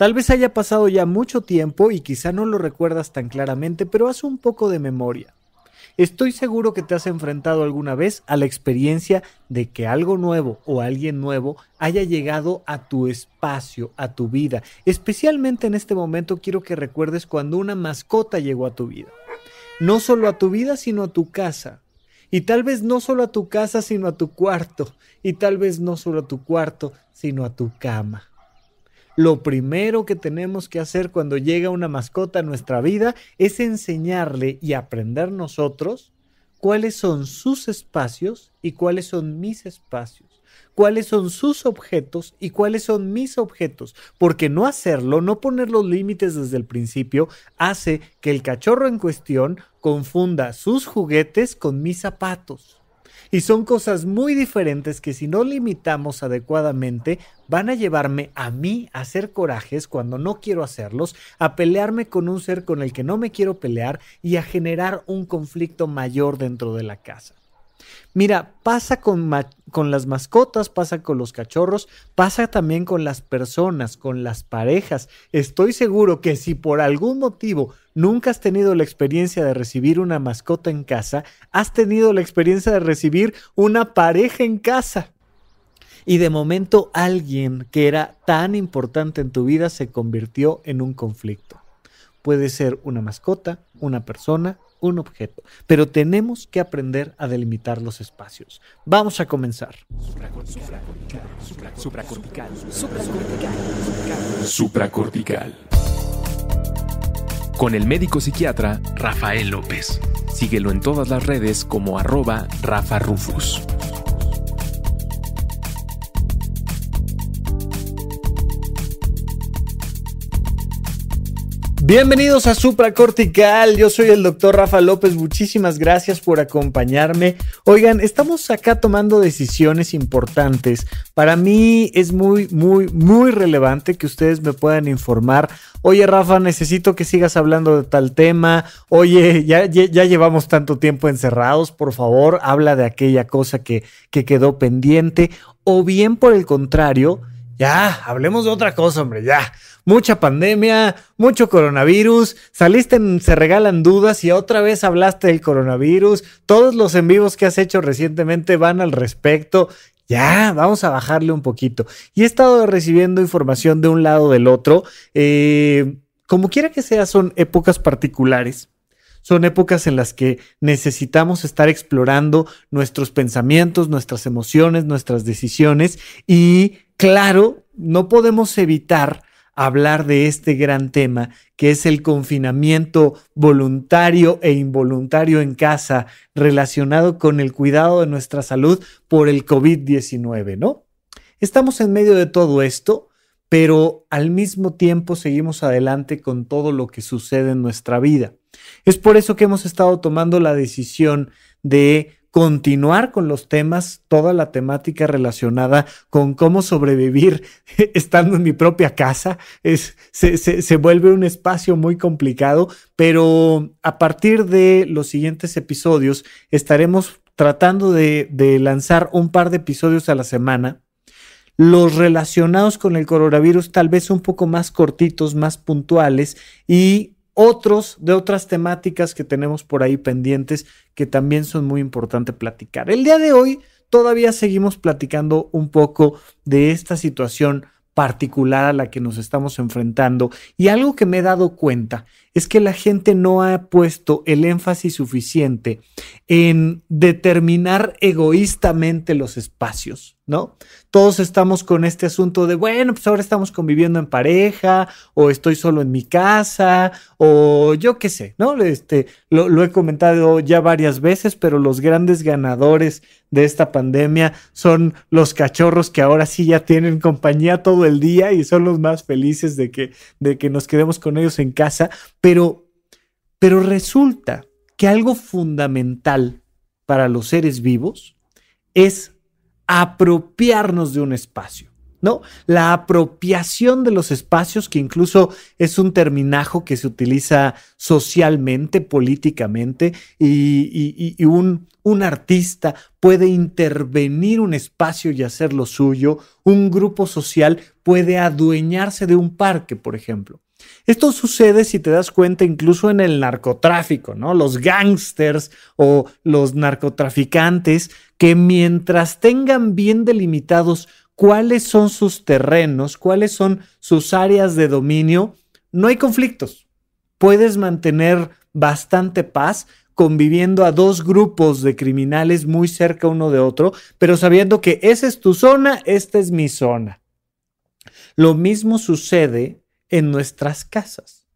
Tal vez haya pasado ya mucho tiempo y quizá no lo recuerdas tan claramente, pero haz un poco de memoria. Estoy seguro que te has enfrentado alguna vez a la experiencia de que algo nuevo o alguien nuevo haya llegado a tu espacio, a tu vida. Especialmente en este momento quiero que recuerdes cuando una mascota llegó a tu vida. No solo a tu vida, sino a tu casa. Y tal vez no solo a tu casa, sino a tu cuarto. Y tal vez no solo a tu cuarto, sino a tu cama. Lo primero que tenemos que hacer cuando llega una mascota a nuestra vida es enseñarle y aprender nosotros cuáles son sus espacios y cuáles son mis espacios, cuáles son sus objetos y cuáles son mis objetos, porque no hacerlo, no poner los límites desde el principio, hace que el cachorro en cuestión confunda sus juguetes con mis zapatos. Y son cosas muy diferentes que si no limitamos adecuadamente van a llevarme a mí a hacer corajes cuando no quiero hacerlos, a pelearme con un ser con el que no me quiero pelear y a generar un conflicto mayor dentro de la casa. Mira, pasa con, con, las mascotas, pasa con los cachorros, pasa también con las personas, con las parejas. Estoy seguro que si por algún motivo nunca has tenido la experiencia de recibir una mascota en casa, has tenido la experiencia de recibir una pareja en casa. Y de momento alguien que era tan importante en tu vida se convirtió en un conflicto. Puede ser una mascota, una persona, un objeto, pero tenemos que aprender a delimitar los espacios. Vamos a comenzar. Supracortical. Supracortical. Supracortical. Supracortical con el médico psiquiatra Rafael López. Síguelo en todas las redes como arroba Rafa Rufus. Bienvenidos a Supra Cortical, yo soy el doctor Rafa López, muchísimas gracias por acompañarme. Oigan, estamos acá tomando decisiones importantes. Para mí es muy, muy, muy relevante que ustedes me puedan informar. Oye Rafa, necesito que sigas hablando de tal tema. Oye, ya, ya, llevamos tanto tiempo encerrados, por favor, habla de aquella cosa que, que quedó pendiente. O bien por el contrario, ya, hablemos de otra cosa, hombre, ya mucha pandemia, mucho coronavirus, saliste Se Regalan Dudas y otra vez hablaste del coronavirus, todos los en vivos que has hecho recientemente van al respecto. Ya, vamos a bajarle un poquito. Y he estado recibiendo información de un lado del otro. Eh, como quiera que sea, son épocas particulares. Son épocas en las que necesitamos estar explorando nuestros pensamientos, nuestras emociones, nuestras decisiones y, claro, no podemos evitar hablar de este gran tema, que es el confinamiento voluntario e involuntario en casa relacionado con el cuidado de nuestra salud por el COVID-19, ¿no? Estamos en medio de todo esto, pero al mismo tiempo seguimos adelante con todo lo que sucede en nuestra vida. Es por eso que hemos estado tomando la decisión de continuar con los temas, toda la temática relacionada con cómo sobrevivir estando en mi propia casa. Es, se, vuelve un espacio muy complicado, pero a partir de los siguientes episodios estaremos tratando de lanzar un par de episodios a la semana los relacionados con el coronavirus tal vez un poco más cortitos, más puntuales y otros de otras temáticas que tenemos por ahí pendientes que también son muy importantes platicar. El día de hoy todavía seguimos platicando un poco de esta situación particular a la que nos estamos enfrentando y algo que me he dado cuenta es que la gente no ha puesto el énfasis suficiente en determinar egoístamente los espacios. ¿no? Todos estamos con este asunto de, bueno, pues ahora estamos conviviendo en pareja, o estoy solo en mi casa, o yo qué sé, ¿no? Este, lo, lo he comentado ya varias veces, pero los grandes ganadores de esta pandemia son los cachorros que ahora sí ya tienen compañía todo el día y son los más felices de que, de que nos quedemos con ellos en casa, pero, pero resulta que algo fundamental para los seres vivos es apropiarnos de un espacio. ¿No? La apropiación de los espacios, que incluso es un terminajo que se utiliza socialmente, políticamente, y, un, artista puede intervenir un espacio y hacer lo suyo, un grupo social puede adueñarse de un parque, por ejemplo. Esto sucede si te das cuenta incluso en el narcotráfico, ¿no? Los gángsters o los narcotraficantes que mientras tengan bien delimitados cuáles son sus terrenos, cuáles son sus áreas de dominio, no hay conflictos. Puedes mantener bastante paz conviviendo a dos grupos de criminales muy cerca uno de otro, pero sabiendo que esa es tu zona, esta es mi zona. Lo mismo sucede en nuestras casas.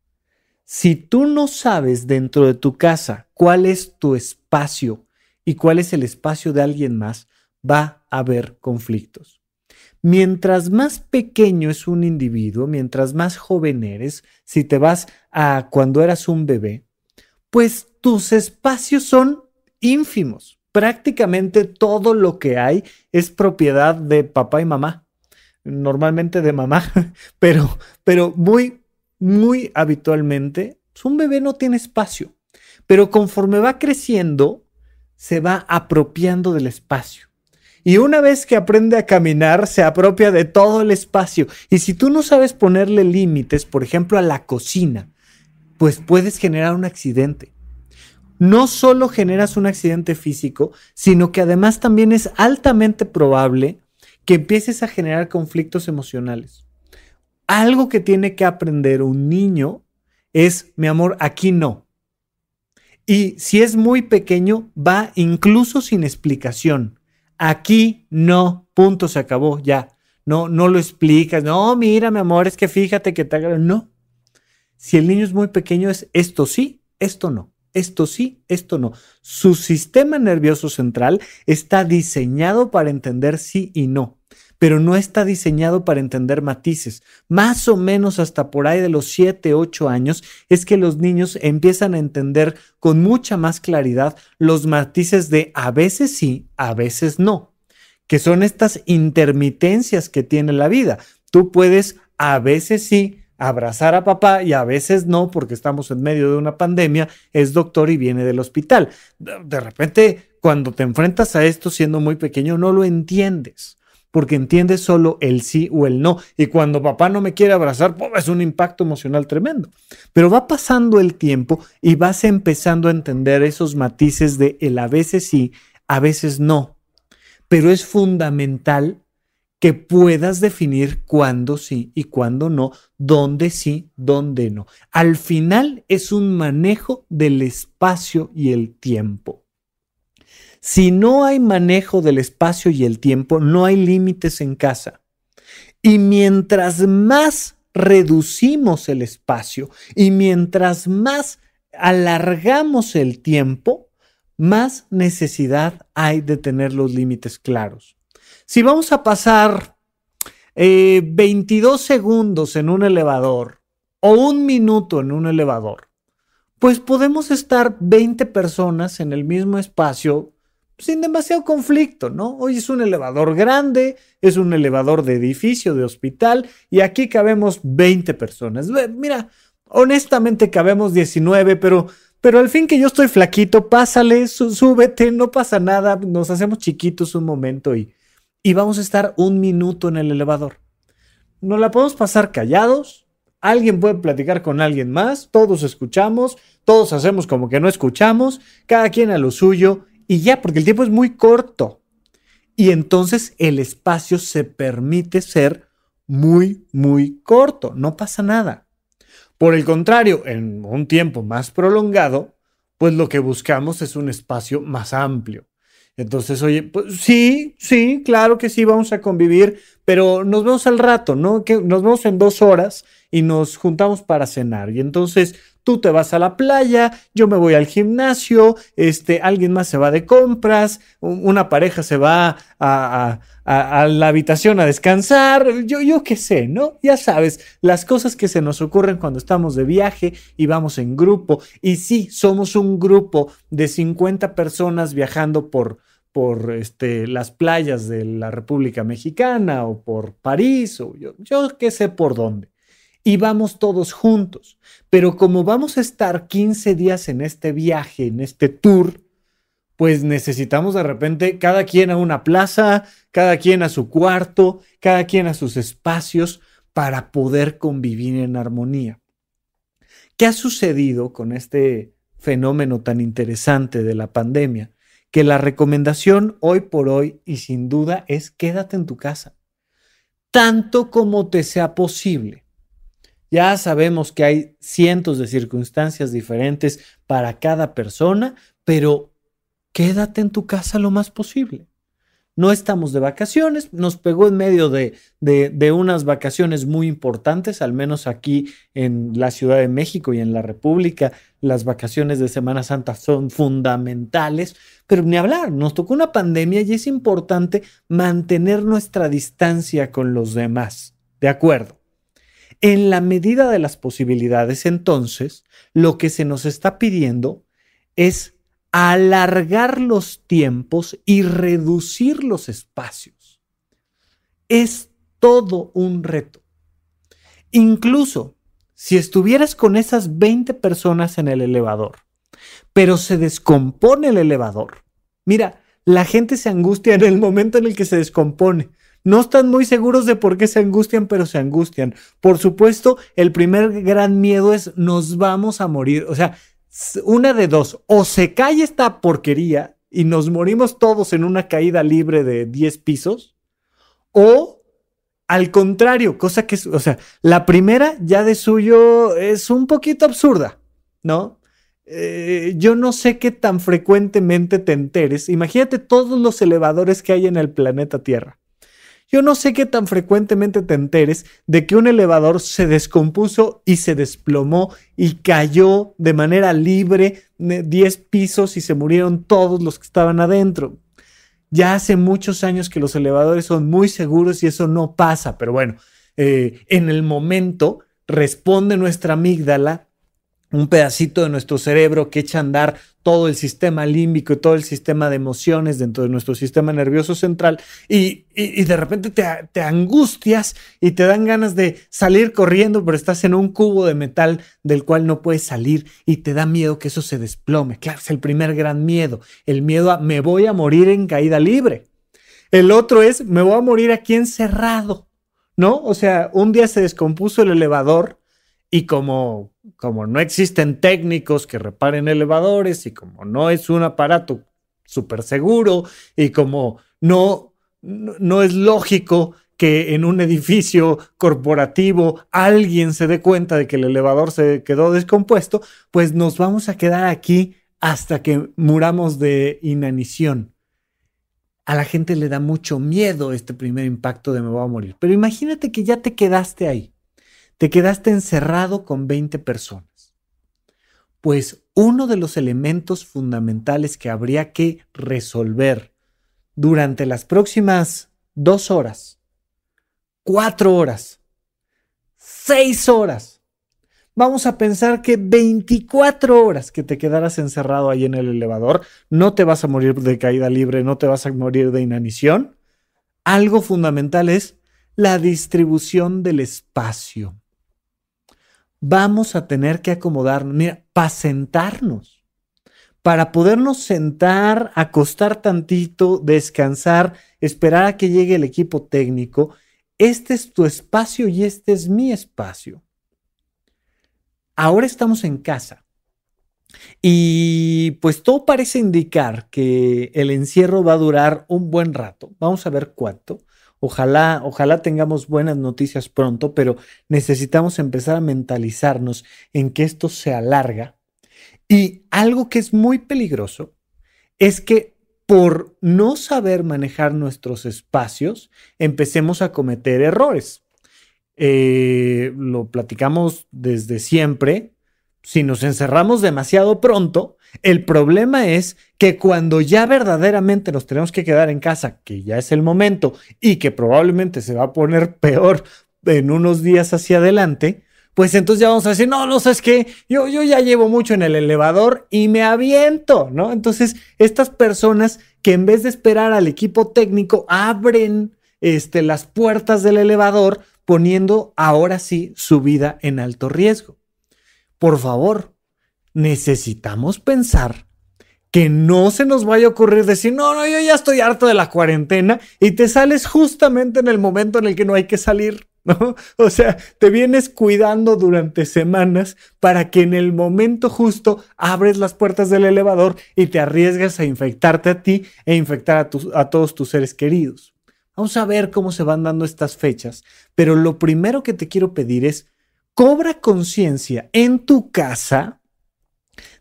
Si tú no sabes dentro de tu casa cuál es tu espacio, y cuál es el espacio de alguien más, va a haber conflictos. Mientras más pequeño es un individuo, mientras más joven eres, si te vas a cuando eras un bebé, pues tus espacios son ínfimos. Prácticamente todo lo que hay es propiedad de papá y mamá, normalmente de mamá, pero, pero muy, muy habitualmente pues, un bebé no tiene espacio. Pero conforme va creciendo, se va apropiando del espacio. Y una vez que aprende a caminar, se apropia de todo el espacio. Y si tú no sabes ponerle límites, por ejemplo, a la cocina, pues puedes generar un accidente. No solo generas un accidente físico, sino que además también es altamente probable que empieces a generar conflictos emocionales. Algo que tiene que aprender un niño es, mi amor, aquí no. Y si es muy pequeño, va incluso sin explicación. Aquí no, punto, se acabó, ya. No, no lo explicas. No, mira, mi amor, es que fíjate que te No. Si el niño es muy pequeño, es esto sí, esto no. Esto sí, esto no. Su sistema nervioso central está diseñado para entender sí y no pero no está diseñado para entender matices. Más o menos hasta por ahí de los 7, 8 años es que los niños empiezan a entender con mucha más claridad los matices de a veces sí, a veces no, que son estas intermitencias que tiene la vida. Tú puedes a veces sí, abrazar a papá y a veces no, porque estamos en medio de una pandemia, es doctor y viene del hospital. De repente, cuando te enfrentas a esto siendo muy pequeño, no lo entiendes porque entiende solo el sí o el no. Y cuando papá no me quiere abrazar, pues, es un impacto emocional tremendo. Pero va pasando el tiempo y vas empezando a entender esos matices de el a veces sí, a veces no. Pero es fundamental que puedas definir cuándo sí y cuándo no, dónde sí, dónde no. Al final es un manejo del espacio y el tiempo. Si no hay manejo del espacio y el tiempo, no hay límites en casa. Y mientras más reducimos el espacio y mientras más alargamos el tiempo, más necesidad hay de tener los límites claros. Si vamos a pasar 22 eh, segundos en un elevador o un minuto en un elevador, pues podemos estar 20 personas en el mismo espacio sin demasiado conflicto, ¿no? Hoy es un elevador grande, es un elevador de edificio, de hospital, y aquí cabemos 20 personas. Mira, honestamente cabemos 19, pero, pero al fin que yo estoy flaquito, pásale, súbete, no pasa nada, nos hacemos chiquitos un momento y, y vamos a estar un minuto en el elevador. No la podemos pasar callados, alguien puede platicar con alguien más, todos escuchamos, todos hacemos como que no escuchamos, cada quien a lo suyo y ya, porque el tiempo es muy corto. Y entonces el espacio se permite ser muy, muy corto, no pasa nada. Por el contrario, en un tiempo más prolongado, pues lo que buscamos es un espacio más amplio. Entonces, oye, pues sí, sí, claro que sí, vamos a convivir, pero nos vemos al rato, ¿no? Que nos vemos en dos horas y nos juntamos para cenar. Y entonces tú te vas a la playa, yo me voy al gimnasio, este, alguien más se va de compras, una pareja se va a, la habitación a descansar, yo, yo qué sé, ¿no? Ya sabes, las cosas que se nos ocurren cuando estamos de viaje y vamos en grupo. Y sí, somos un grupo de 50 personas viajando por, por este, las playas de la República Mexicana o por París o yo, yo qué sé por dónde y vamos todos juntos. Pero como vamos a estar 15 días en este viaje, en este tour, pues necesitamos de repente cada quien a una plaza, cada quien a su cuarto, cada quien a sus espacios para poder convivir en armonía. ¿Qué ha sucedido con este fenómeno tan interesante de la pandemia? Que la recomendación hoy por hoy y sin duda es quédate en tu casa, tanto como te sea posible ya sabemos que hay cientos de circunstancias diferentes para cada persona, pero quédate en tu casa lo más posible. No estamos de vacaciones, nos pegó en medio de, de, unas vacaciones muy importantes, al menos aquí en la Ciudad de México y en la República, las vacaciones de Semana Santa son fundamentales, pero ni hablar, nos tocó una pandemia y es importante mantener nuestra distancia con los demás, ¿de acuerdo? En la medida de las posibilidades, entonces, lo que se nos está pidiendo es alargar los tiempos y reducir los espacios. Es todo un reto. Incluso si estuvieras con esas 20 personas en el elevador, pero se descompone el elevador. Mira, la gente se angustia en el momento en el que se descompone. No están muy seguros de por qué se angustian, pero se angustian. Por supuesto, el primer gran miedo es nos vamos a morir. O sea, una de dos, o se cae esta porquería y nos morimos todos en una caída libre de 10 pisos, o al contrario, cosa que, o sea, la primera ya de suyo es un poquito absurda, ¿no? Eh, yo no sé qué tan frecuentemente te enteres. Imagínate todos los elevadores que hay en el planeta Tierra. Yo no sé qué tan frecuentemente te enteres de que un elevador se descompuso y se desplomó y cayó de manera libre 10 pisos y se murieron todos los que estaban adentro. Ya hace muchos años que los elevadores son muy seguros y eso no pasa, pero bueno, eh, en el momento responde nuestra amígdala un pedacito de nuestro cerebro que echa a andar todo el sistema límbico y todo el sistema de emociones dentro de nuestro sistema nervioso central y, de repente te, angustias y te dan ganas de salir corriendo, pero estás en un cubo de metal del cual no puedes salir y te da miedo que eso se desplome. Claro, es el primer gran miedo, el miedo a me voy a morir en caída libre. El otro es me voy a morir aquí encerrado, ¿no? O sea, un día se descompuso el elevador y como, como no existen técnicos que reparen elevadores y como no es un aparato súper seguro y como no, no es lógico que en un edificio corporativo alguien se dé cuenta de que el elevador se quedó descompuesto, pues nos vamos a quedar aquí hasta que muramos de inanición. A la gente le da mucho miedo este primer impacto de me voy a morir. Pero imagínate que ya te quedaste ahí te quedaste encerrado con 20 personas. Pues uno de los elementos fundamentales que habría que resolver durante las próximas dos horas, cuatro horas, seis horas, vamos a pensar que 24 horas que te quedaras encerrado ahí en el elevador, no te vas a morir de caída libre, no te vas a morir de inanición. Algo fundamental es la distribución del espacio vamos a tener que acomodarnos, mira, para sentarnos para podernos sentar, acostar tantito, descansar, esperar a que llegue el equipo técnico. Este es tu espacio y este es mi espacio. Ahora estamos en casa. Y pues todo parece indicar que el encierro va a durar un buen rato. Vamos a ver cuánto. Ojalá, ojalá tengamos buenas noticias pronto, pero necesitamos empezar a mentalizarnos en que esto se alarga. Y algo que es muy peligroso es que por no saber manejar nuestros espacios, empecemos a cometer errores. Eh, lo platicamos desde siempre. Si nos encerramos demasiado pronto, el problema es que cuando ya verdaderamente nos tenemos que quedar en casa, que ya es el momento y que probablemente se va a poner peor en unos días hacia adelante, pues entonces ya vamos a decir, no, no sabes qué, yo, yo ya llevo mucho en el elevador y me aviento, ¿no? Entonces, estas personas que en vez de esperar al equipo técnico, abren este, las puertas del elevador poniendo ahora sí su vida en alto riesgo. Por favor, necesitamos pensar que no se nos vaya a ocurrir decir, no, no, yo ya estoy harto de la cuarentena y te sales justamente en el momento en el que no hay que salir. ¿No? O sea, te vienes cuidando durante semanas para que en el momento justo abres las puertas del elevador y te arriesgas a infectarte a ti e infectar a, tus a todos tus seres queridos. Vamos a ver cómo se van dando estas fechas, pero lo primero que te quiero pedir es, cobra conciencia en tu casa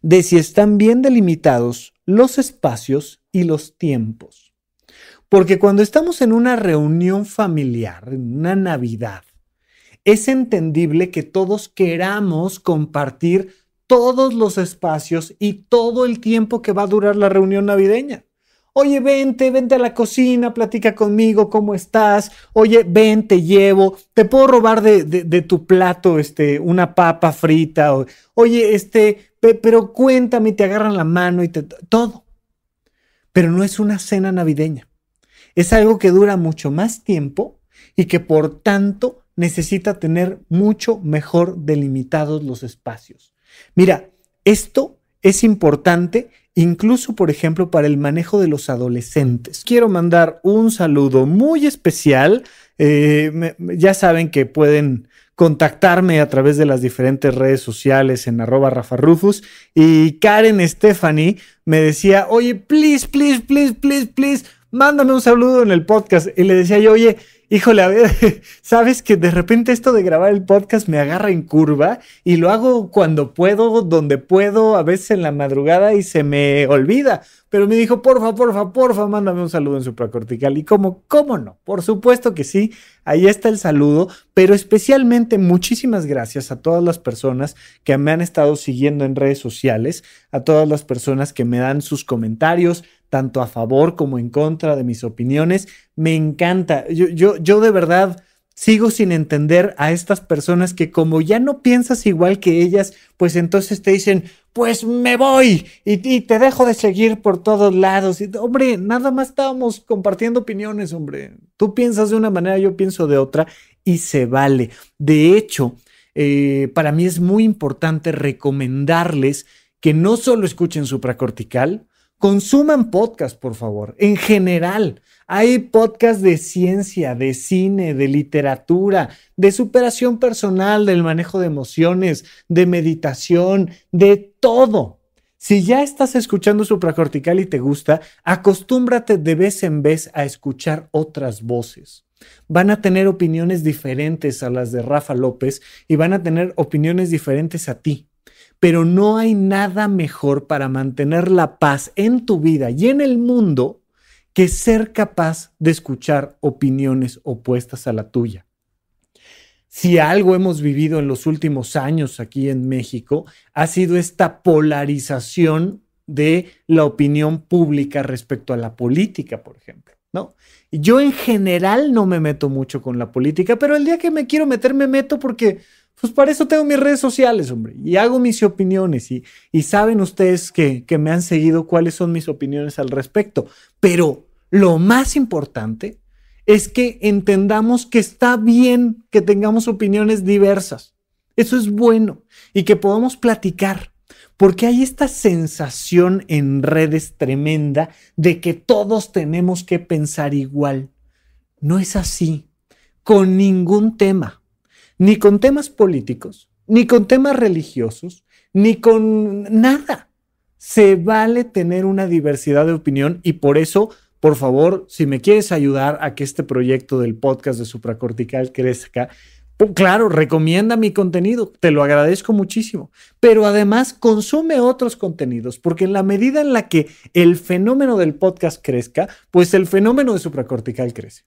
de si están bien delimitados los espacios y los tiempos. Porque cuando estamos en una reunión familiar, en una Navidad, es entendible que todos queramos compartir todos los espacios y todo el tiempo que va a durar la reunión navideña. Oye, vente, vente a la cocina, platica conmigo, ¿cómo estás? Oye, ven, te llevo, te puedo robar de, de tu plato este, una papa frita. oye, este, pero cuéntame, te agarran la mano y te, todo. Pero no es una cena navideña. Es algo que dura mucho más tiempo y que por tanto necesita tener mucho mejor delimitados los espacios. Mira, esto es importante incluso, por ejemplo, para el manejo de los adolescentes. Quiero mandar un saludo muy especial. Eh, ya saben que pueden contactarme a través de las diferentes redes sociales en arroba Rafa Y Karen Stephanie me decía, oye, please, please, please, please, please, mándame un saludo en el podcast. Y le decía yo, oye, híjole, a ver, sabes que de repente esto de grabar el podcast me agarra en curva y lo hago cuando puedo, donde puedo, a veces en la madrugada y se me olvida. Pero me dijo, porfa, porfa, porfa, mándame un saludo en supracortical. Y como, ¿cómo no? Por supuesto que sí, ahí está el saludo, pero especialmente muchísimas gracias a todas las personas que me han estado siguiendo en redes sociales, a todas las personas que me dan sus comentarios, tanto a favor como en contra de mis opiniones. Me encanta. Yo, yo, de verdad sigo sin entender a estas personas que como ya no piensas igual que ellas, pues entonces te dicen, pues me voy y, te dejo de seguir por todos lados. Y, hombre, nada más estábamos compartiendo opiniones, hombre. Tú piensas de una manera, yo pienso de otra y se vale. De hecho, eh, para mí es muy importante recomendarles que no solo escuchen supracortical, Consuman podcast, por favor, en general. Hay podcasts de ciencia, de cine, de literatura, de superación personal, del manejo de emociones, de meditación, de todo. Si ya estás escuchando supracortical y te gusta, acostúmbrate de vez en vez a escuchar otras voces. Van a tener opiniones diferentes a las de Rafa López y van a tener opiniones diferentes a ti pero no hay nada mejor para mantener la paz en tu vida y en el mundo que ser capaz de escuchar opiniones opuestas a la tuya. Si algo hemos vivido en los últimos años aquí en México, ha sido esta polarización de la opinión pública respecto a la política, por ejemplo. ¿no? Yo en general no me meto mucho con la política, pero el día que me quiero meter me meto porque pues para eso tengo mis redes sociales, hombre, y hago mis opiniones. Y, saben ustedes que, que me han seguido cuáles son mis opiniones al respecto. Pero lo más importante es que entendamos que está bien que tengamos opiniones diversas. Eso es bueno. Y que podamos platicar. Porque hay esta sensación en redes tremenda de que todos tenemos que pensar igual. No es así. Con ningún tema ni con temas políticos, ni con temas religiosos, ni con nada. Se vale tener una diversidad de opinión y por eso, por favor, si me quieres ayudar a que este proyecto del podcast de supracortical crezca, claro, recomienda mi contenido, te lo agradezco muchísimo, pero además consume otros contenidos, porque en la medida en la que el fenómeno del podcast crezca, pues el fenómeno de supracortical crece.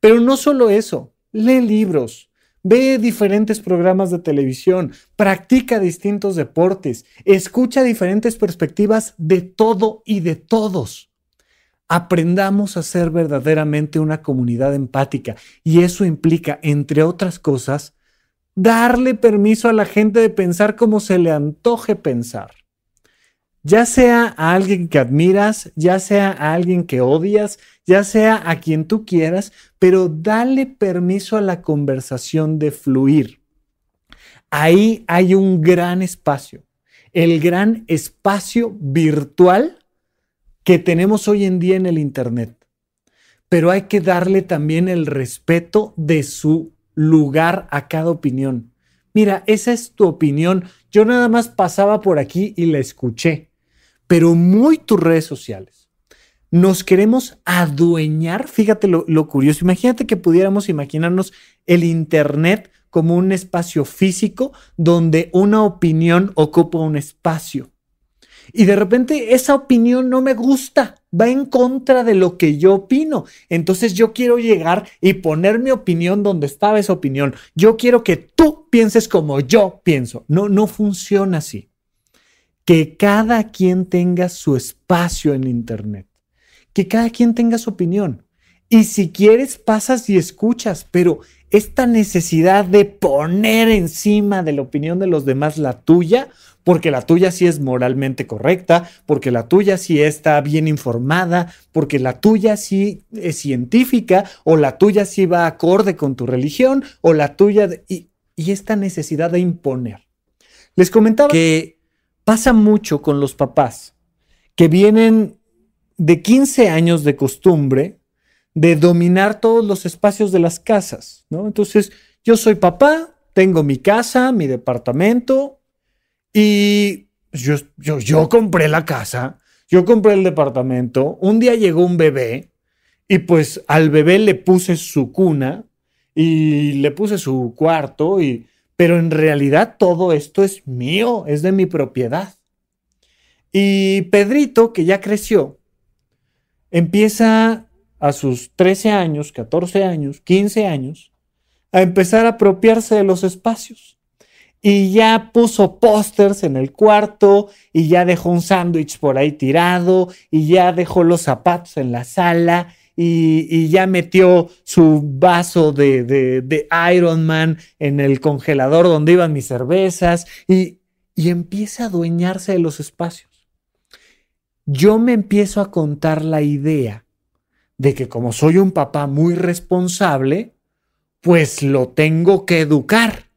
Pero no solo eso, lee libros, Ve diferentes programas de televisión, practica distintos deportes, escucha diferentes perspectivas de todo y de todos. Aprendamos a ser verdaderamente una comunidad empática y eso implica, entre otras cosas, darle permiso a la gente de pensar como se le antoje pensar ya sea a alguien que admiras, ya sea a alguien que odias, ya sea a quien tú quieras, pero dale permiso a la conversación de fluir. Ahí hay un gran espacio, el gran espacio virtual que tenemos hoy en día en el Internet. Pero hay que darle también el respeto de su lugar a cada opinión. Mira, esa es tu opinión. Yo nada más pasaba por aquí y la escuché pero muy tus redes sociales. Nos queremos adueñar, fíjate lo, curioso, imagínate que pudiéramos imaginarnos el Internet como un espacio físico donde una opinión ocupa un espacio. Y de repente esa opinión no me gusta, va en contra de lo que yo opino. Entonces yo quiero llegar y poner mi opinión donde estaba esa opinión. Yo quiero que tú pienses como yo pienso. No, no funciona así que cada quien tenga su espacio en Internet, que cada quien tenga su opinión. Y si quieres, pasas y escuchas, pero esta necesidad de poner encima de la opinión de los demás la tuya, porque la tuya sí es moralmente correcta, porque la tuya sí está bien informada, porque la tuya sí es científica, o la tuya sí va acorde con tu religión, o la tuya... Y, y esta necesidad de imponer. Les comentaba... Que Pasa mucho con los papás que vienen de 15 años de costumbre de dominar todos los espacios de las casas, ¿no? Entonces, yo soy papá, tengo mi casa, mi departamento y pues, yo, yo, yo compré la casa, yo compré el departamento, un día llegó un bebé y pues al bebé le puse su cuna y le puse su cuarto y pero en realidad todo esto es mío, es de mi propiedad. Y Pedrito, que ya creció, empieza a sus 13 años, 14 años, 15 años, a empezar a apropiarse de los espacios. Y ya puso pósters en el cuarto, y ya dejó un sándwich por ahí tirado, y ya dejó los zapatos en la sala, y, ya metió su vaso de, Iron Man en el congelador donde iban mis cervezas y, y empieza a adueñarse de los espacios. Yo me empiezo a contar la idea de que como soy un papá muy responsable, pues lo tengo que educar.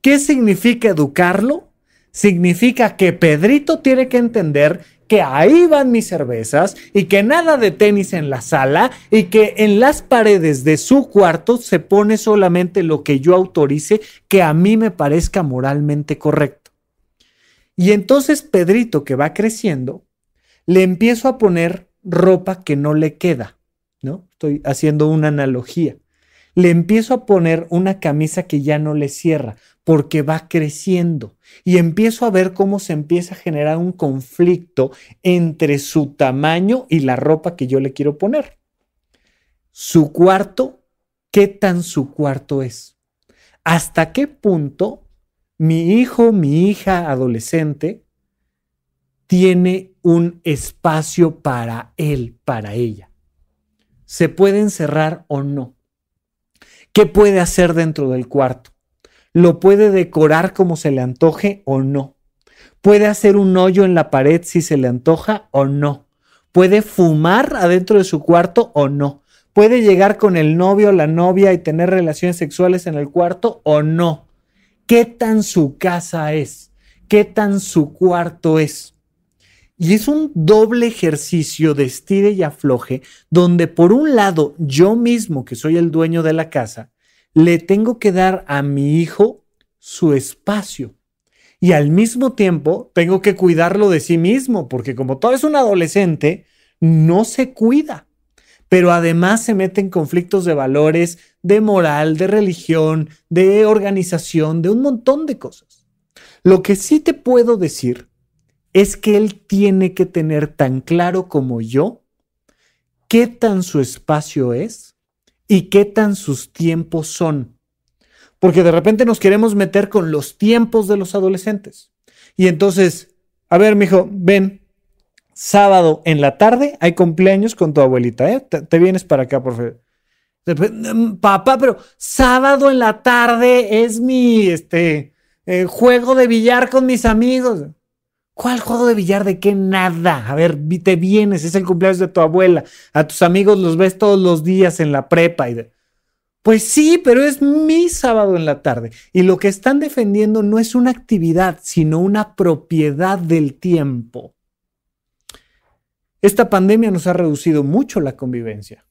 ¿Qué significa educarlo? Significa que Pedrito tiene que entender que ahí van mis cervezas y que nada de tenis en la sala y que en las paredes de su cuarto se pone solamente lo que yo autorice que a mí me parezca moralmente correcto. Y entonces Pedrito, que va creciendo, le empiezo a poner ropa que no le queda, ¿no? Estoy haciendo una analogía. Le empiezo a poner una camisa que ya no le cierra, porque va creciendo y empiezo a ver cómo se empieza a generar un conflicto entre su tamaño y la ropa que yo le quiero poner. Su cuarto, ¿qué tan su cuarto es? ¿Hasta qué punto mi hijo, mi hija adolescente tiene un espacio para él, para ella? ¿Se puede encerrar o no? ¿Qué puede hacer dentro del cuarto? lo puede decorar como se le antoje o no. Puede hacer un hoyo en la pared si se le antoja o no. Puede fumar adentro de su cuarto o no. Puede llegar con el novio o la novia y tener relaciones sexuales en el cuarto o no. ¿Qué tan su casa es? ¿Qué tan su cuarto es? Y es un doble ejercicio de estire y afloje, donde por un lado yo mismo, que soy el dueño de la casa, le tengo que dar a mi hijo su espacio. Y al mismo tiempo tengo que cuidarlo de sí mismo, porque como todo es un adolescente, no se cuida. Pero además se mete en conflictos de valores, de moral, de religión, de organización, de un montón de cosas. Lo que sí te puedo decir es que él tiene que tener tan claro como yo qué tan su espacio es y qué tan sus tiempos son. Porque de repente nos queremos meter con los tiempos de los adolescentes. Y entonces, a ver, mijo, ven, sábado en la tarde hay cumpleaños con tu abuelita, ¿eh? Te, vienes para acá, por favor. Mm, papá, pero sábado en la tarde es mi este, eh, juego de billar con mis amigos. ¿Cuál juego de billar de qué nada? A ver, te vienes, es el cumpleaños de tu abuela, a tus amigos los ves todos los días en la prepa y Pues sí, pero es mi sábado en la tarde. Y lo que están defendiendo no es una actividad, sino una propiedad del tiempo. Esta pandemia nos ha reducido mucho la convivencia.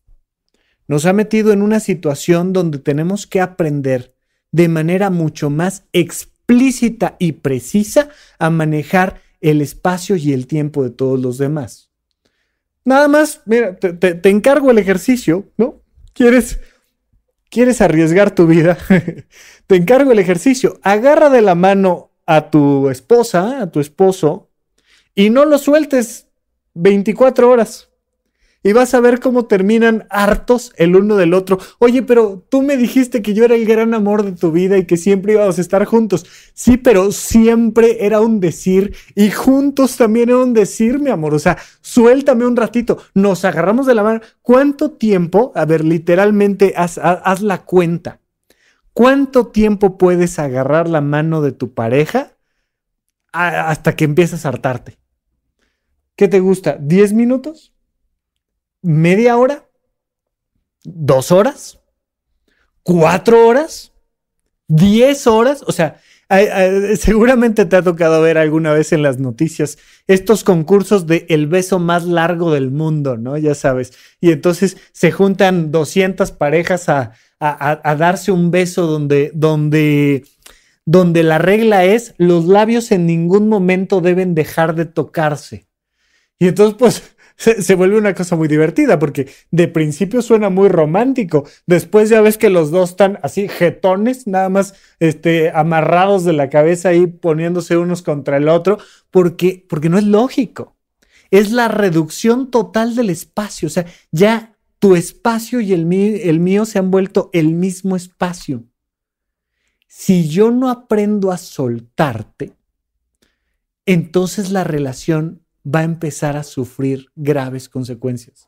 Nos ha metido en una situación donde tenemos que aprender de manera mucho más explícita y precisa a manejar el espacio y el tiempo de todos los demás. Nada más, mira, te, encargo el ejercicio, ¿no? ¿Quieres, quieres arriesgar tu vida? te encargo el ejercicio. Agarra de la mano a tu esposa, a tu esposo, y no lo sueltes 24 horas y vas a ver cómo terminan hartos el uno del otro. Oye, pero tú me dijiste que yo era el gran amor de tu vida y que siempre íbamos a estar juntos. Sí, pero siempre era un decir y juntos también era un decir, mi amor. O sea, suéltame un ratito, nos agarramos de la mano. ¿Cuánto tiempo? A ver, literalmente haz, la cuenta. ¿Cuánto tiempo puedes agarrar la mano de tu pareja hasta que empiezas a hartarte? ¿Qué te gusta? ¿10 minutos? media hora, dos horas, cuatro horas, diez horas, o sea, seguramente te ha tocado ver alguna vez en las noticias estos concursos de el beso más largo del mundo, ¿no? Ya sabes. Y entonces se juntan 200 parejas a, darse un beso donde, donde, donde la regla es los labios en ningún momento deben dejar de tocarse. Y entonces, pues, se, vuelve una cosa muy divertida porque de principio suena muy romántico, después ya ves que los dos están así jetones, nada más este, amarrados de la cabeza y poniéndose unos contra el otro, porque, porque no es lógico. Es la reducción total del espacio, o sea, ya tu espacio y el mío se han vuelto el mismo espacio. Si yo no aprendo a soltarte, entonces la relación va a empezar a sufrir graves consecuencias.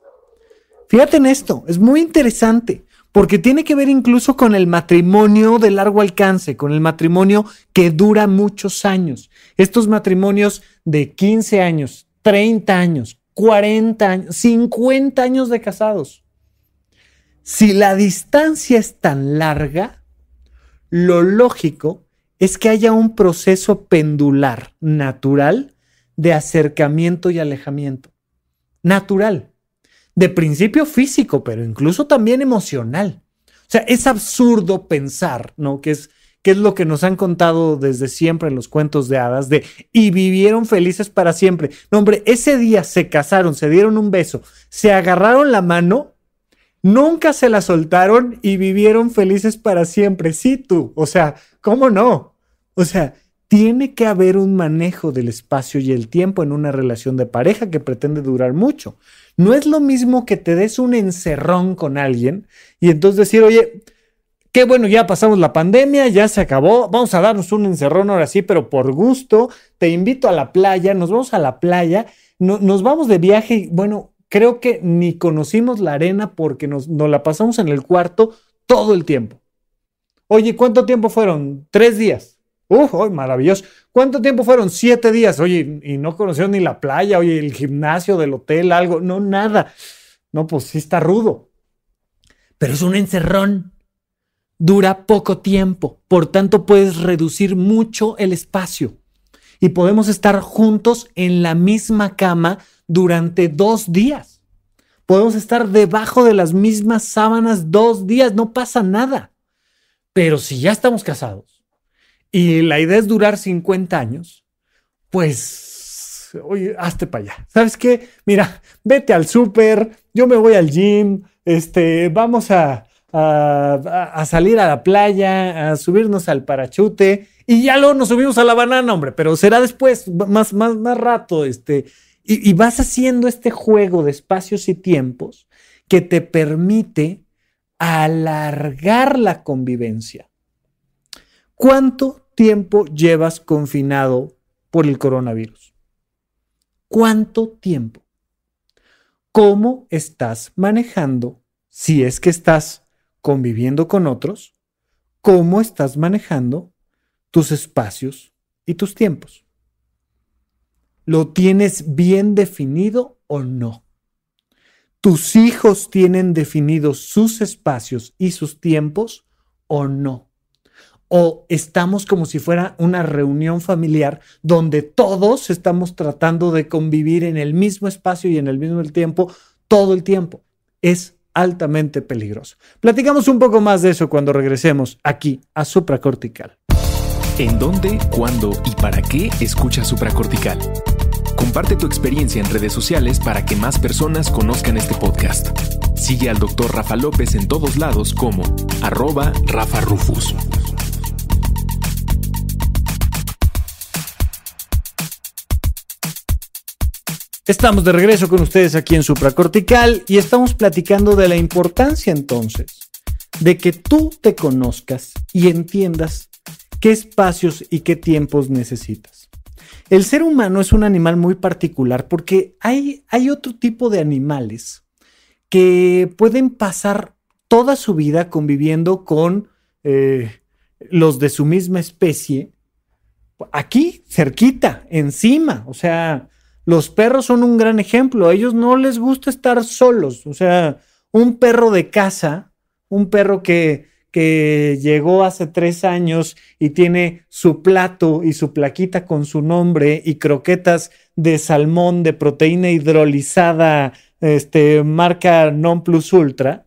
Fíjate en esto, es muy interesante, porque tiene que ver incluso con el matrimonio de largo alcance, con el matrimonio que dura muchos años. Estos matrimonios de 15 años, 30 años, 40 años, 50 años de casados. Si la distancia es tan larga, lo lógico es que haya un proceso pendular natural de acercamiento y alejamiento. Natural. De principio físico, pero incluso también emocional. O sea, es absurdo pensar, ¿no? Que es, es lo que nos han contado desde siempre en los cuentos de hadas, de y vivieron felices para siempre. No, hombre, ese día se casaron, se dieron un beso, se agarraron la mano, nunca se la soltaron y vivieron felices para siempre. Sí, tú, o sea, ¿cómo no? O sea, tiene que haber un manejo del espacio y el tiempo en una relación de pareja que pretende durar mucho. No es lo mismo que te des un encerrón con alguien y entonces decir, oye, qué bueno, ya pasamos la pandemia, ya se acabó, vamos a darnos un encerrón ahora sí, pero por gusto, te invito a la playa, nos vamos a la playa, nos vamos de viaje bueno, creo que ni conocimos la arena porque nos la pasamos en el cuarto todo el tiempo. Oye, ¿cuánto tiempo fueron? Tres días Uf, maravilloso. ¿Cuánto tiempo fueron? Siete días. Oye, y no conocieron ni la playa, oye, el gimnasio del hotel, algo. No, nada. No, pues sí está rudo. Pero es un encerrón. Dura poco tiempo. Por tanto, puedes reducir mucho el espacio. Y podemos estar juntos en la misma cama durante dos días. Podemos estar debajo de las mismas sábanas dos días. No pasa nada. Pero si ya estamos casados y la idea es durar 50 años, pues, oye, hazte para allá. ¿Sabes qué? Mira, vete al súper, yo me voy al gym, este, vamos a, salir a la playa, a subirnos al parachute y ya luego nos subimos a la banana, hombre, pero será después, más, más, más rato, este, y, y vas haciendo este juego de espacios y tiempos que te permite alargar la convivencia. ¿Cuánto tiempo llevas confinado por el coronavirus? ¿Cuánto tiempo? ¿Cómo estás manejando, si es que estás conviviendo con otros, cómo estás manejando tus espacios y tus tiempos? ¿Lo tienes bien definido o no? ¿Tus hijos tienen definidos sus espacios y sus tiempos o no? o estamos como si fuera una reunión familiar donde todos estamos tratando de convivir en el mismo espacio y en el mismo tiempo todo el tiempo. Es altamente peligroso. Platicamos un poco más de eso cuando regresemos aquí a Supracortical. ¿En dónde, cuándo y para qué escucha Supracortical? Comparte tu experiencia en redes sociales para que más personas conozcan este podcast. Sigue al doctor Rafa López en todos lados como arroba Rafa Rufus. Estamos de regreso con ustedes aquí en Supracortical y estamos platicando de la importancia entonces de que tú te conozcas y entiendas qué espacios y qué tiempos necesitas. El ser humano es un animal muy particular porque hay, hay otro tipo de animales que pueden pasar toda su vida conviviendo con eh, los de su misma especie aquí, cerquita, encima, o sea, los perros son un gran ejemplo. A ellos no les gusta estar solos. O sea, un perro de casa, un perro que, que llegó hace tres años y tiene su plato y su plaquita con su nombre y croquetas de salmón de proteína hidrolizada, este, marca non plus ultra,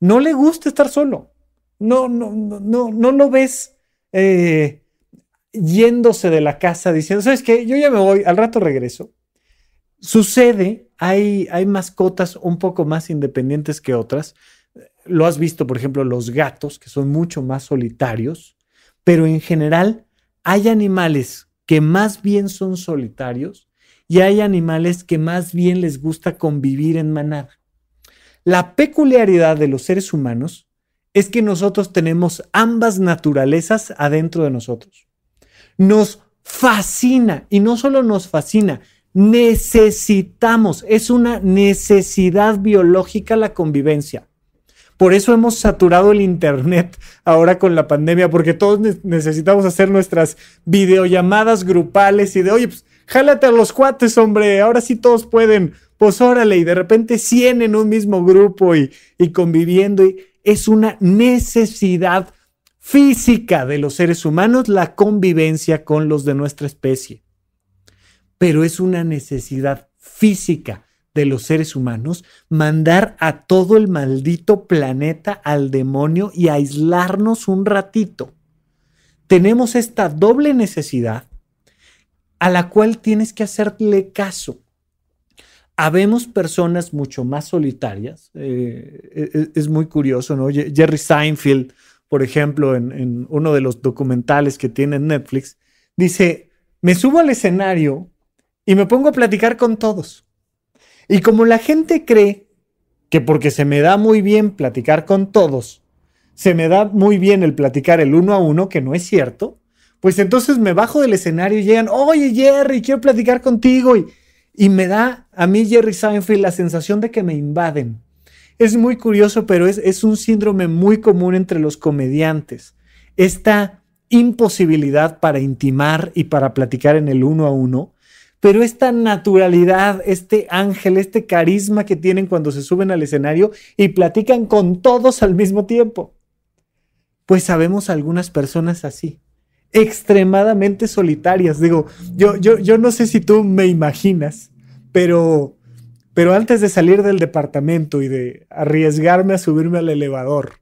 no le gusta estar solo. No, no, no, no, no lo ves. Eh, yéndose de la casa diciendo, ¿sabes qué? Yo ya me voy, al rato regreso. Sucede, hay, hay mascotas un poco más independientes que otras. Lo has visto, por ejemplo, los gatos, que son mucho más solitarios, pero en general hay animales que más bien son solitarios y hay animales que más bien les gusta convivir en manada. La peculiaridad de los seres humanos es que nosotros tenemos ambas naturalezas adentro de nosotros. Nos fascina y no solo nos fascina, necesitamos, es una necesidad biológica la convivencia. Por eso hemos saturado el Internet ahora con la pandemia, porque todos necesitamos hacer nuestras videollamadas grupales y de, oye, pues jálate a los cuates, hombre, ahora sí todos pueden, pues órale, y de repente 100 en un mismo grupo y, y conviviendo. Y es una necesidad física de los seres humanos la convivencia con los de nuestra especie. Pero es una necesidad física de los seres humanos mandar a todo el maldito planeta al demonio y aislarnos un ratito. Tenemos esta doble necesidad a la cual tienes que hacerle caso. Habemos personas mucho más solitarias. es, eh, e, e, es, muy curioso, ¿no? Jerry Seinfeld por ejemplo, en, uno de los documentales que tiene Netflix, dice, me subo al escenario y me pongo a platicar con todos. Y como la gente cree que porque se me da muy bien platicar con todos, se me da muy bien el platicar el uno a uno, que no es cierto, pues entonces me bajo del escenario y llegan, oye Jerry, quiero platicar contigo. Y, y me da a mí Jerry Seinfeld la sensación de que me invaden es muy curioso, pero es, es un síndrome muy común entre los comediantes. Esta imposibilidad para intimar y para platicar en el uno a uno, pero esta naturalidad, este ángel, este carisma que tienen cuando se suben al escenario y platican con todos al mismo tiempo. Pues sabemos algunas personas así, extremadamente solitarias. Digo, yo, yo, yo no sé si tú me imaginas, pero pero antes de salir del departamento y de arriesgarme a subirme al elevador,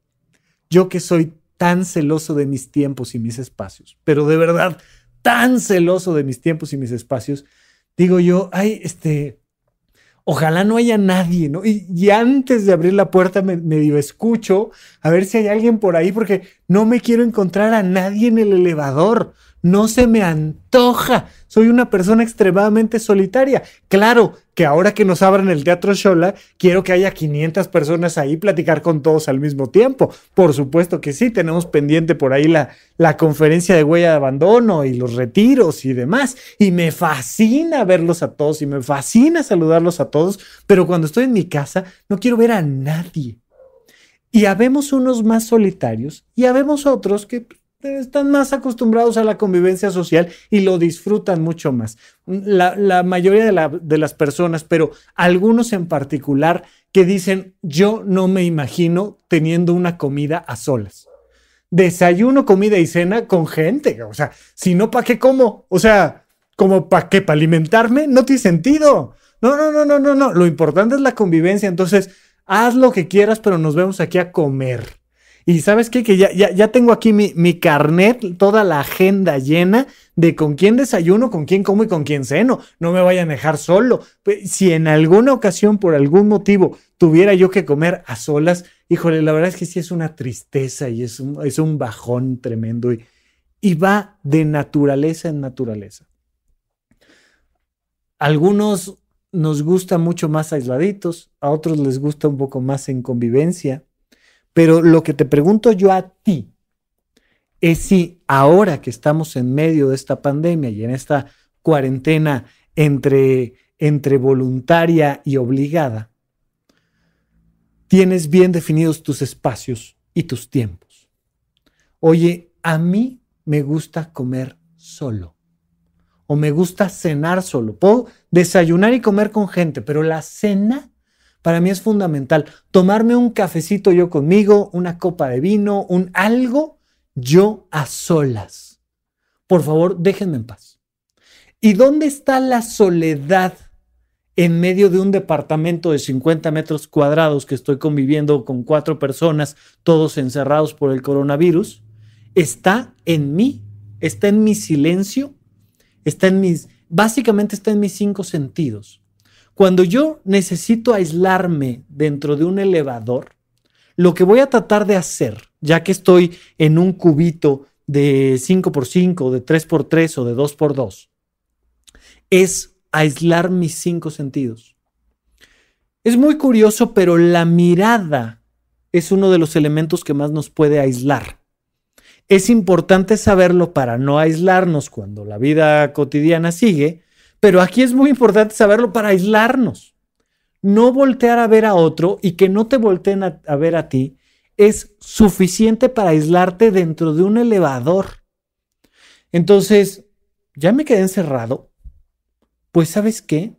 yo que soy tan celoso de mis tiempos y mis espacios, pero de verdad tan celoso de mis tiempos y mis espacios, digo yo, ay, este, ojalá no haya nadie, ¿no? Y, antes de abrir la puerta me, digo, escucho a ver si hay alguien por ahí, porque no me quiero encontrar a nadie en el elevador, no se me antoja, soy una persona extremadamente solitaria. Claro que ahora que nos abran el Teatro Shola, quiero que haya 500 personas ahí platicar con todos al mismo tiempo. Por supuesto que sí, tenemos pendiente por ahí la, la conferencia de huella de abandono y los retiros y demás. Y me fascina verlos a todos y me fascina saludarlos a todos, pero cuando estoy en mi casa no quiero ver a nadie. Y habemos unos más solitarios y habemos otros que están más acostumbrados a la convivencia social y lo disfrutan mucho más. La, mayoría de, las personas, pero algunos en particular, que dicen, yo no me imagino teniendo una comida a solas. Desayuno, comida y cena con gente. O sea, si no, ¿para qué como? O sea, ¿como para qué? ¿Para alimentarme? No tiene sentido. No, no, no, no, no, no. Lo importante es la convivencia. Entonces, haz lo que quieras, pero nos vemos aquí a comer. Y sabes qué, que ya, tengo aquí mi, carnet, toda la agenda llena de con quién desayuno, con quién como y con quién ceno. No me vayan a dejar solo. Pues, si en alguna ocasión, por algún motivo, tuviera yo que comer a solas, híjole, la verdad es que sí es una tristeza y es un, es un bajón tremendo. Y, y va de naturaleza en naturaleza. Algunos nos gusta mucho más aisladitos, a otros les gusta un poco más en convivencia pero lo que te pregunto yo a ti es si ahora que estamos en medio de esta pandemia y en esta cuarentena entre, entre voluntaria y obligada, tienes bien definidos tus espacios y tus tiempos. Oye, a mí me gusta comer solo o me gusta cenar solo. Puedo desayunar y comer con gente, pero la cena para mí es fundamental tomarme un cafecito yo conmigo, una copa de vino, un algo, yo a solas. Por favor, déjenme en paz. ¿Y dónde está la soledad en medio de un departamento de 50 metros cuadrados que estoy conviviendo con cuatro personas, todos encerrados por el coronavirus? Está en mí, está en mi silencio, está en mis, básicamente está en mis cinco sentidos cuando yo necesito aislarme dentro de un elevador, lo que voy a tratar de hacer, ya que estoy en un cubito de 5x5, de 3x3 o de 2x2, es aislar mis cinco sentidos. Es muy curioso, pero la mirada es uno de los elementos que más nos puede aislar. Es importante saberlo para no aislarnos cuando la vida cotidiana sigue, pero aquí es muy importante saberlo para aislarnos. No voltear a ver a otro y que no te volteen a, ver a ti es suficiente para aislarte dentro de un elevador. Entonces, ya me quedé encerrado. Pues sabes qué?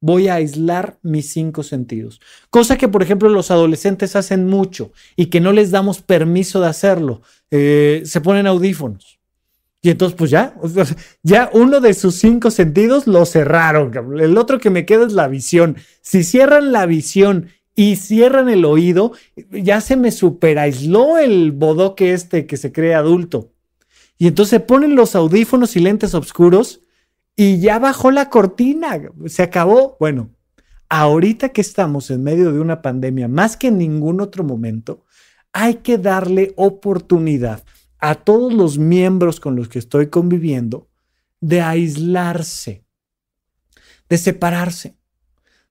Voy a aislar mis cinco sentidos. Cosa que, por ejemplo, los adolescentes hacen mucho y que no les damos permiso de hacerlo. Eh, se ponen audífonos. Y entonces, pues ya, ya uno de sus cinco sentidos lo cerraron. El otro que me queda es la visión. Si cierran la visión y cierran el oído, ya se me superaisló el bodoque este que se cree adulto. Y entonces ponen los audífonos y lentes oscuros y ya bajó la cortina. Se acabó. Bueno, ahorita que estamos en medio de una pandemia, más que en ningún otro momento, hay que darle oportunidad a todos los miembros con los que estoy conviviendo de aislarse, de separarse,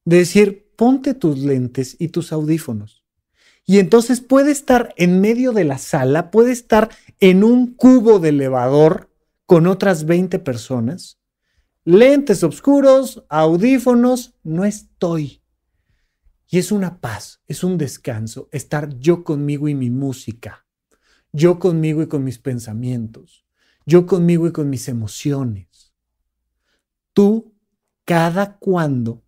de decir, ponte tus lentes y tus audífonos. Y entonces puede estar en medio de la sala, puede estar en un cubo de elevador con otras 20 personas. Lentes oscuros, audífonos, no estoy. Y es una paz, es un descanso, estar yo conmigo y mi música yo conmigo y con mis pensamientos, yo conmigo y con mis emociones. Tú, cada cuando,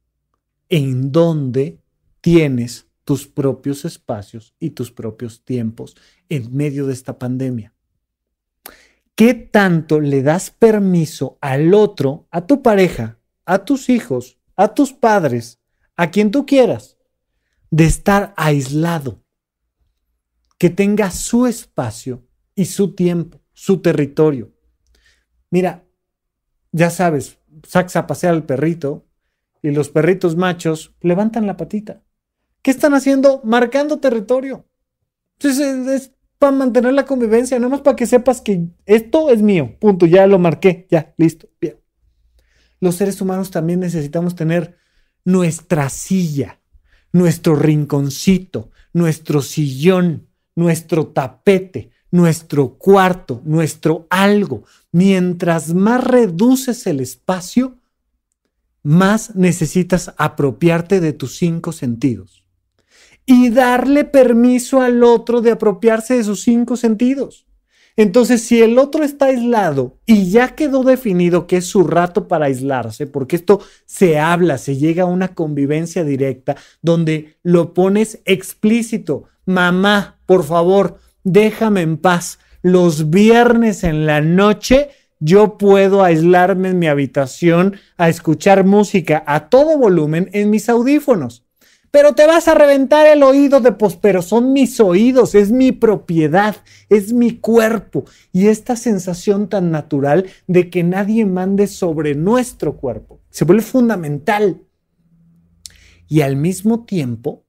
en dónde tienes tus propios espacios y tus propios tiempos en medio de esta pandemia. ¿Qué tanto le das permiso al otro, a tu pareja, a tus hijos, a tus padres, a quien tú quieras, de estar aislado? que tenga su espacio y su tiempo, su territorio. Mira, ya sabes, sacas a pasear al perrito y los perritos machos levantan la patita. ¿Qué están haciendo? Marcando territorio. es, para mantener la convivencia, nada más para que sepas que esto es mío, punto, ya lo marqué, ya, listo, bien. Los seres humanos también necesitamos tener nuestra silla, nuestro rinconcito, nuestro sillón, nuestro tapete, nuestro cuarto, nuestro algo. Mientras más reduces el espacio, más necesitas apropiarte de tus cinco sentidos. Y darle permiso al otro de apropiarse de sus cinco sentidos. Entonces, si el otro está aislado y ya quedó definido que es su rato para aislarse, porque esto se habla, se llega a una convivencia directa donde lo pones explícito, mamá, por favor, déjame en paz. Los viernes en la noche yo puedo aislarme en mi habitación a escuchar música a todo volumen en mis audífonos. Pero te vas a reventar el oído de pos, pero son mis oídos, es mi propiedad, es mi cuerpo. Y esta sensación tan natural de que nadie mande sobre nuestro cuerpo se vuelve fundamental. Y al mismo tiempo,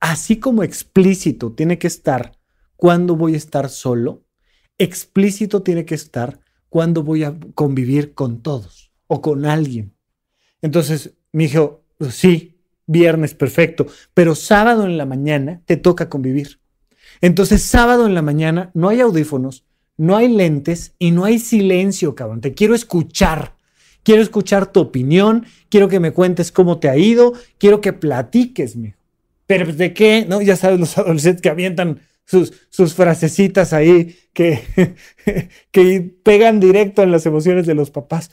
así como explícito tiene que estar cuando voy a estar solo, explícito tiene que estar cuando voy a convivir con todos o con alguien. Entonces me dijo, pues, sí, viernes, perfecto, pero sábado en la mañana te toca convivir. Entonces sábado en la mañana no hay audífonos, no hay lentes y no hay silencio, cabrón. Te quiero escuchar. Quiero escuchar tu opinión, quiero que me cuentes cómo te ha ido, quiero que platiques, pero pues, ¿de qué? ¿No? Ya sabes, los adolescentes que avientan sus, sus frasecitas ahí que, que pegan directo en las emociones de los papás.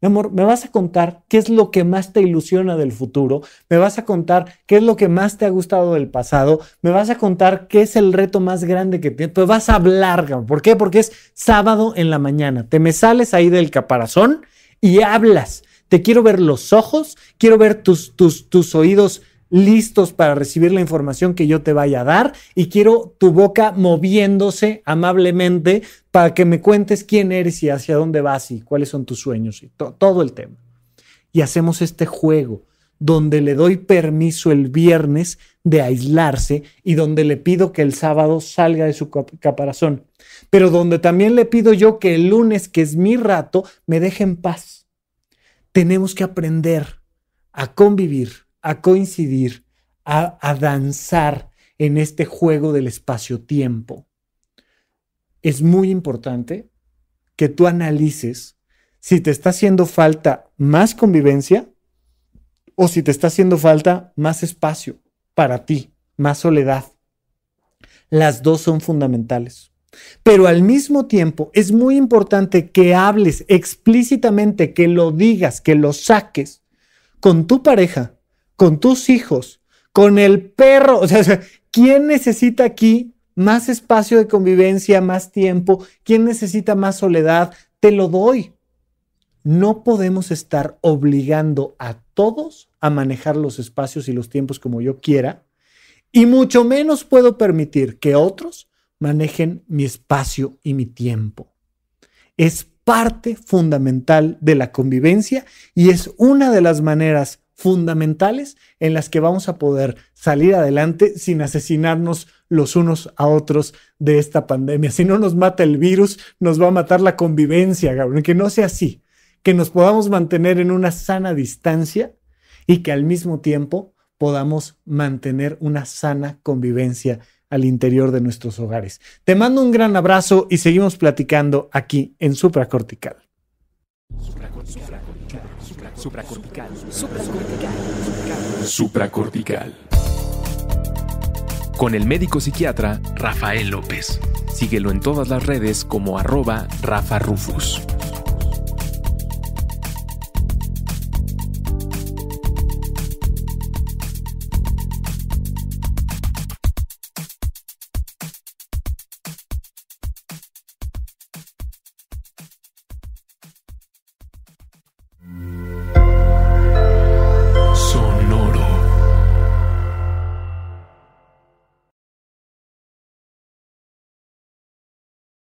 Mi amor, ¿me vas a contar qué es lo que más te ilusiona del futuro? ¿Me vas a contar qué es lo que más te ha gustado del pasado? ¿Me vas a contar qué es el reto más grande que tienes? Pues vas a hablar, ¿por qué? Porque es sábado en la mañana. Te me sales ahí del caparazón y hablas. Te quiero ver los ojos, quiero ver tus, tus, tus oídos listos para recibir la información que yo te vaya a dar y quiero tu boca moviéndose amablemente para que me cuentes quién eres y hacia dónde vas y cuáles son tus sueños y todo el tema. Y hacemos este juego donde le doy permiso el viernes de aislarse y donde le pido que el sábado salga de su caparazón, pero donde también le pido yo que el lunes, que es mi rato, me deje en paz. Tenemos que aprender a convivir a coincidir, a, a danzar en este juego del espacio-tiempo. Es muy importante que tú analices si te está haciendo falta más convivencia o si te está haciendo falta más espacio para ti, más soledad. Las dos son fundamentales. Pero al mismo tiempo es muy importante que hables explícitamente, que lo digas, que lo saques con tu pareja con tus hijos, con el perro. O sea, ¿quién necesita aquí más espacio de convivencia, más tiempo? ¿Quién necesita más soledad? Te lo doy. No podemos estar obligando a todos a manejar los espacios y los tiempos como yo quiera, y mucho menos puedo permitir que otros manejen mi espacio y mi tiempo. Es parte fundamental de la convivencia y es una de las maneras fundamentales en las que vamos a poder salir adelante sin asesinarnos los unos a otros de esta pandemia. Si no nos mata el virus, nos va a matar la convivencia, Gabriel. Que no sea así, que nos podamos mantener en una sana distancia y que al mismo tiempo podamos mantener una sana convivencia al interior de nuestros hogares. Te mando un gran abrazo y seguimos platicando aquí en Supra Cortical. Supracortical. Supracortical. Supracortical. Con el médico psiquiatra Rafael López. Síguelo en todas las redes como arroba Rafa Rufus.